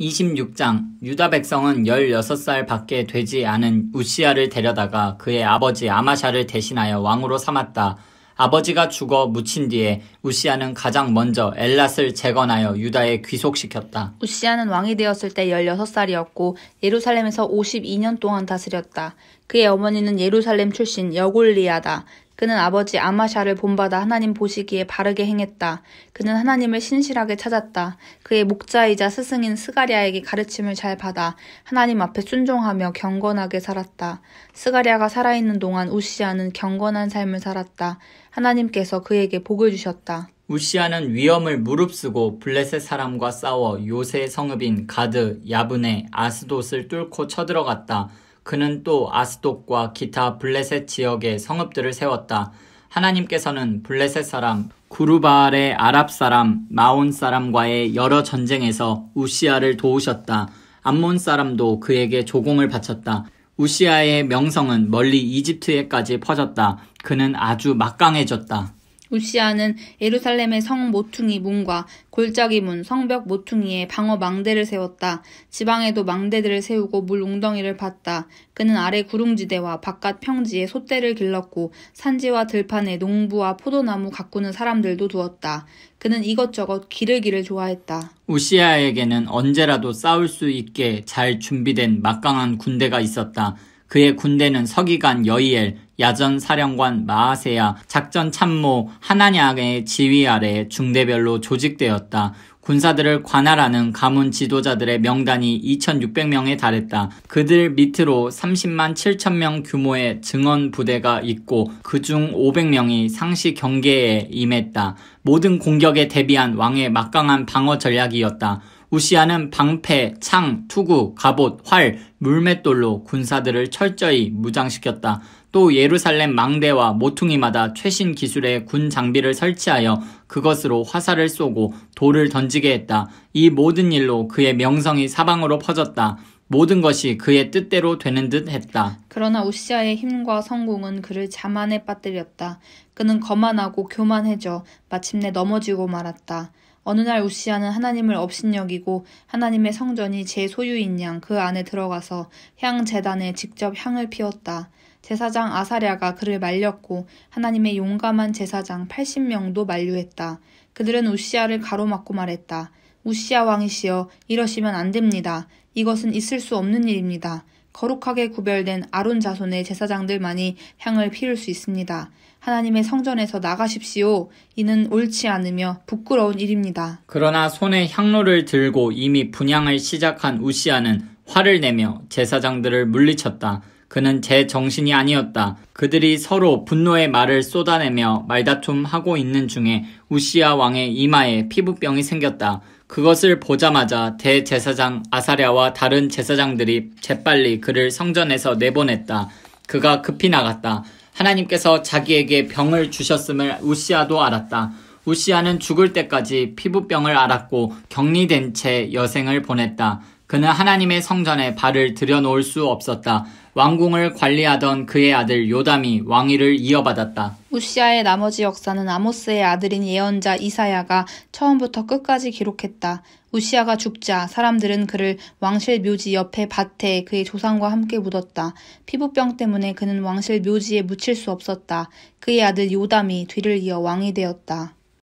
26장 유다 백성은 16살 밖에 되지 않은 우시아를 데려다가 그의 아버지 아마샤를 대신하여 왕으로 삼았다. 아버지가 죽어 묻힌 뒤에 우시아는 가장 먼저 엘랏을 재건하여 유다에 귀속시켰다. 우시아는 왕이 되었을 때 16살이었고 예루살렘에서 52년 동안 다스렸다. 그의 어머니는 예루살렘 출신 여골리아다. 그는 아버지 아마샤를 본받아 하나님 보시기에 바르게 행했다. 그는 하나님을 신실하게 찾았다. 그의 목자이자 스승인 스가리아에게 가르침을 잘 받아 하나님 앞에 순종하며 경건하게 살았다. 스가리아가 살아있는 동안 우시아는 경건한 삶을 살았다. 하나님께서 그에게 복을 주셨다. 우시아는 위엄을 무릅쓰고 블레셋 사람과 싸워 요새 성읍인 가드, 야분의 아스돗을 뚫고 쳐들어갔다. 그는 또 아스독과 기타 블레셋 지역에 성읍들을 세웠다. 하나님께서는 블레셋 사람 구르바알의 아랍 사람 마온 사람과의 여러 전쟁에서 우시아를 도우셨다. 암몬 사람도 그에게 조공을 바쳤다. 우시아의 명성은 멀리 이집트에까지 퍼졌다. 그는 아주 막강해졌다. 우시아는 예루살렘의 성 모퉁이 문과 골짜기 문, 성벽 모퉁이에 방어 망대를 세웠다. 지방에도 망대들을 세우고 물 웅덩이를 팠다. 그는 아래 구릉지대와 바깥 평지에 소떼를 길렀고 산지와 들판에 농부와 포도나무 가꾸는 사람들도 두었다. 그는 이것저것 기르기를 좋아했다. 우시아에게는 언제라도 싸울 수 있게 잘 준비된 막강한 군대가 있었다. 그의 군대는 서기관 여이엘, 야전사령관 마아세야, 작전참모 하나냐의 지휘 아래 중대별로 조직되었다. 군사들을 관할하는 가문 지도자들의 명단이 2,600명에 달했다. 그들 밑으로 30만 7천 명 규모의 증언 부대가 있고 그 중 500명이 상시 경계에 임했다. 모든 공격에 대비한 왕의 막강한 방어 전략이었다. 우시아는 방패, 창, 투구, 갑옷, 활, 물맷돌로 군사들을 철저히 무장시켰다. 또 예루살렘 망대와 모퉁이마다 최신 기술의 군 장비를 설치하여 그것으로 화살을 쏘고 돌을 던지게 했다. 이 모든 일로 그의 명성이 사방으로 퍼졌다. 모든 것이 그의 뜻대로 되는 듯 했다. 그러나 우시아의 힘과 성공은 그를 자만에 빠뜨렸다. 그는 거만하고 교만해져 마침내 넘어지고 말았다. 어느 날 우시아는 하나님을 업신여기고 하나님의 성전이 제 소유인 양 그 안에 들어가서 향 재단에 직접 향을 피웠다. 제사장 아사랴가 그를 말렸고 하나님의 용감한 제사장 80명도 만류했다. 그들은 우시아를 가로막고 말했다. 우시아 왕이시여 이러시면 안 됩니다. 이것은 있을 수 없는 일입니다. 거룩하게 구별된 아론 자손의 제사장들만이 향을 피울 수 있습니다. 하나님의 성전에서 나가십시오. 이는 옳지 않으며 부끄러운 일입니다. 그러나 손에 향로를 들고 이미 분양을 시작한 우시아는 화를 내며 제사장들을 물리쳤다. 그는 제 정신이 아니었다. 그들이 서로 분노의 말을 쏟아내며 말다툼하고 있는 중에 우시아 왕의 이마에 피부병이 생겼다. 그것을 보자마자 대제사장 아사랴와 다른 제사장들이 재빨리 그를 성전에서 내보냈다. 그가 급히 나갔다. 하나님께서 자기에게 병을 주셨음을 우시아도 알았다. 우시아는 죽을 때까지 피부병을 앓았고 격리된 채 여생을 보냈다. 그는 하나님의 성전에 발을 들여놓을 수 없었다. 왕궁을 관리하던 그의 아들 요담이 왕위를 이어받았다. 우시아의 나머지 역사는 아모스의 아들인 예언자 이사야가 처음부터 끝까지 기록했다. 우시아가 죽자 사람들은 그를 왕실 묘지 옆에 밭에 그의 조상과 함께 묻었다. 피부병 때문에 그는 왕실 묘지에 묻힐 수 없었다. 그의 아들 요담이 뒤를 이어 왕이 되었다.